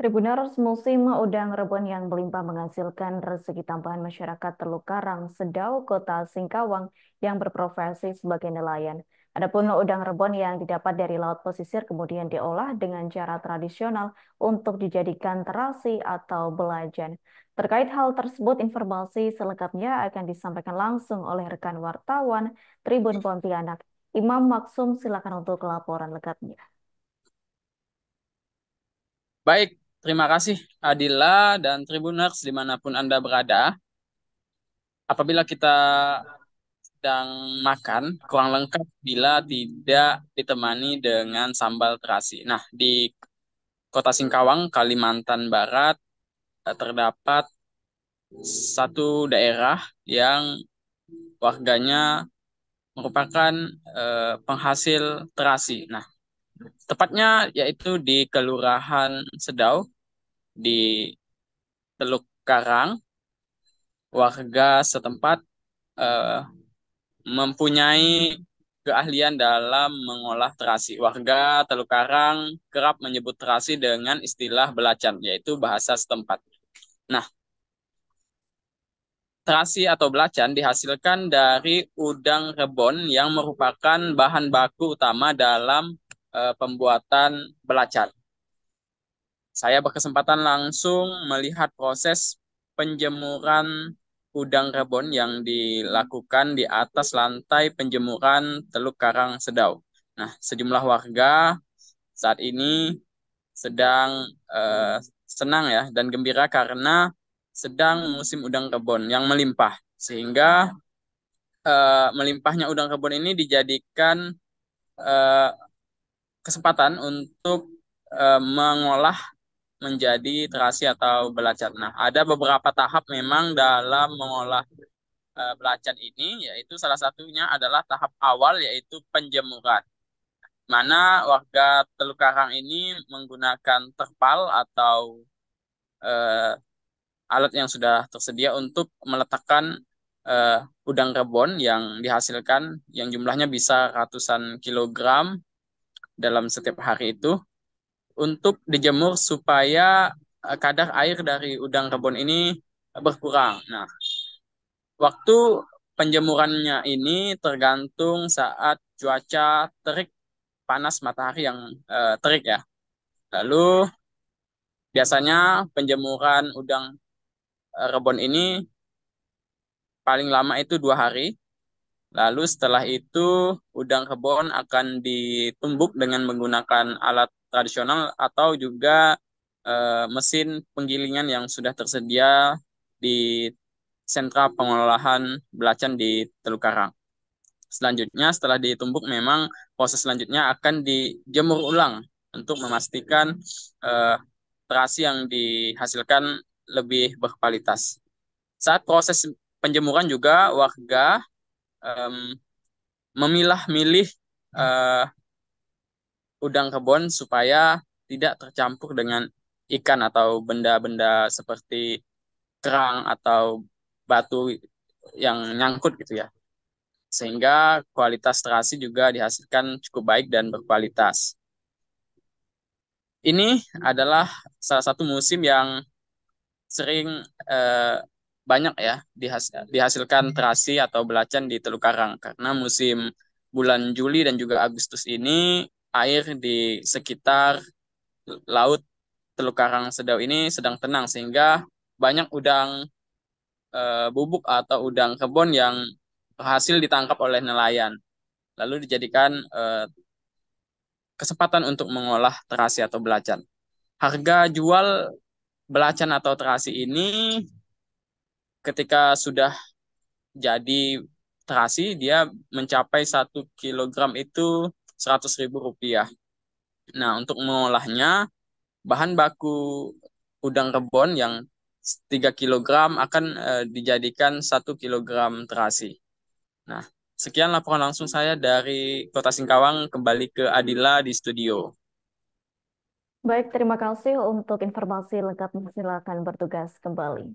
Tribuners musim udang rebon yang melimpah menghasilkan rezeki tambahan masyarakat Teluk Karang, Sedau, Kota Singkawang yang berprofesi sebagai nelayan. Adapun udang rebon yang didapat dari laut pesisir kemudian diolah dengan cara tradisional untuk dijadikan terasi atau belajan. Terkait hal tersebut, informasi selengkapnya akan disampaikan langsung oleh rekan wartawan Tribun Pontianak. Imam Maksum silakan untuk laporan lengkapnya. Baik, Terima kasih Adila dan Tribuners dimanapun Anda berada. Apabila kita sedang makan, kurang lengkap bila tidak ditemani dengan sambal terasi. Nah, di Kota Singkawang, Kalimantan Barat, eh, terdapat satu daerah yang warganya merupakan eh, penghasil terasi. Nah, Tepatnya yaitu di Kelurahan Sedau di Teluk Karang. Warga setempat eh, mempunyai keahlian dalam mengolah terasi. Warga Teluk Karang kerap menyebut terasi dengan istilah belacan, yaitu bahasa setempat. Nah, terasi atau belacan dihasilkan dari udang rebon yang merupakan bahan baku utama dalam Eh, pembuatan belacan. Saya berkesempatan langsung melihat proses penjemuran udang rebon yang dilakukan di atas lantai penjemuran Teluk Karang Sedau. Nah, sejumlah warga saat ini sedang uh, senang ya dan gembira karena sedang musim udang rebon yang melimpah sehingga uh, melimpahnya udang rebon ini dijadikan uh, kesempatan untuk uh, mengolah menjadi terasi atau belacan. Nah, ada beberapa tahap memang dalam mengolah uh, belacan ini, yaitu salah satunya adalah tahap awal yaitu penjemuran. Mana warga Teluk Karang ini menggunakan terpal atau uh, alat yang sudah tersedia untuk meletakkan uh, udang rebon yang dihasilkan yang jumlahnya bisa ratusan kilogram dalam setiap hari itu untuk dijemur supaya eh, kadar air dari udang rebon ini berkurang. Nah, waktu penjemurannya ini tergantung saat cuaca terik panas matahari yang eh, terik ya. Lalu biasanya penjemuran udang rebon eh, ini paling lama itu dua hari Lalu setelah itu udang kebon akan ditumbuk dengan menggunakan alat tradisional atau juga e, mesin penggilingan yang sudah tersedia di sentra pengolahan belacan di Teluk Karang. Selanjutnya setelah ditumbuk memang proses selanjutnya akan dijemur ulang untuk memastikan e, terasi yang dihasilkan lebih berkualitas. Saat proses penjemuran juga warga um, memilah-milih uh, udang kebon supaya tidak tercampur dengan ikan atau benda-benda seperti kerang atau batu yang nyangkut gitu ya. Sehingga kualitas terasi juga dihasilkan cukup baik dan berkualitas. Ini adalah salah satu musim yang sering eh, banyak ya iya. dihasilkan terasi atau belacan di Teluk Karang karena musim bulan Juli dan juga Agustus ini air di sekitar laut Teluk Karang Sedau ini sedang tenang sehingga banyak udang e, bubuk atau udang kebon yang berhasil ditangkap oleh nelayan lalu dijadikan e, kesempatan untuk mengolah terasi atau belacan. Harga jual belacan atau terasi ini ketika sudah jadi terasi dia mencapai satu kilogram itu seratus ribu rupiah. Nah, untuk mengolahnya, bahan baku udang rebon yang tiga kilogram akan e, dijadikan satu kilogram terasi. Nah, sekian laporan langsung saya dari Kota Singkawang kembali ke Adila di studio. Baik, terima kasih untuk informasi lengkap Silakan bertugas kembali.